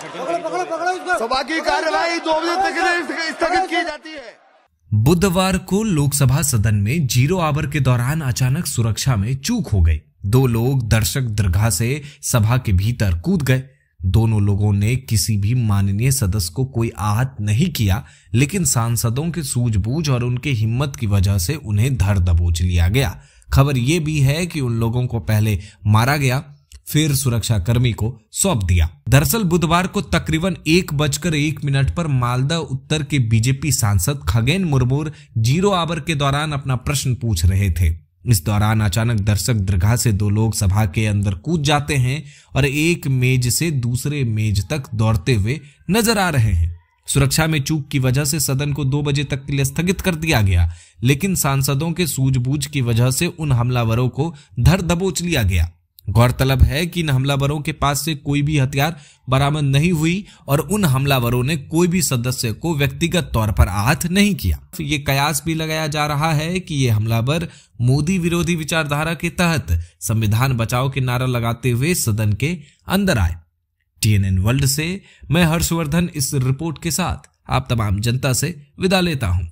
सभा की कार्यवाही दो बजे तक स्थगित की जाती है बुधवार को लोकसभा सदन में जीरो आवर के दौरान अचानक सुरक्षा में चूक हो गई दो लोग दर्शक दरगाह से सभा के भीतर कूद गए दोनों लोगों ने किसी भी माननीय सदस्य को कोई आहत नहीं किया लेकिन सांसदों के सूझबूझ और उनके हिम्मत की वजह से उन्हें धर दबोच लिया गया खबर यह भी है कि उन लोगों को पहले मारा गया फिर सुरक्षाकर्मी को सौंप दिया दरअसल बुधवार को तकरीबन एक बजकर एक मिनट पर मालदा उत्तर के बीजेपी सांसद खगेन मुर्मू जीरो आवर के दौरान अपना प्रश्न पूछ रहे थे इस दौरान अचानक दर्शक दीर्घा से दो लोग सभा के अंदर कूद जाते हैं और एक मेज से दूसरे मेज तक दौड़ते हुए नजर आ रहे हैं सुरक्षा में चूक की वजह से सदन को दो बजे तक के लिए स्थगित कर दिया गया लेकिन सांसदों के सूझबूझ की वजह से उन हमलावरों को धर दबोच लिया गया गौरतलब है कि इन हमलावरों के पास से कोई भी हथियार बरामद नहीं हुई और उन हमलावरों ने कोई भी सदस्य को व्यक्तिगत तौर पर आहत नहीं किया ये कयास भी लगाया जा रहा है कि ये हमलावर मोदी विरोधी विचारधारा के तहत संविधान बचाओ के नारा लगाते हुए सदन के अंदर आए टीएनएन वर्ल्ड से मैं हर्षवर्धन इस रिपोर्ट के साथ आप तमाम जनता से विदा लेता हूं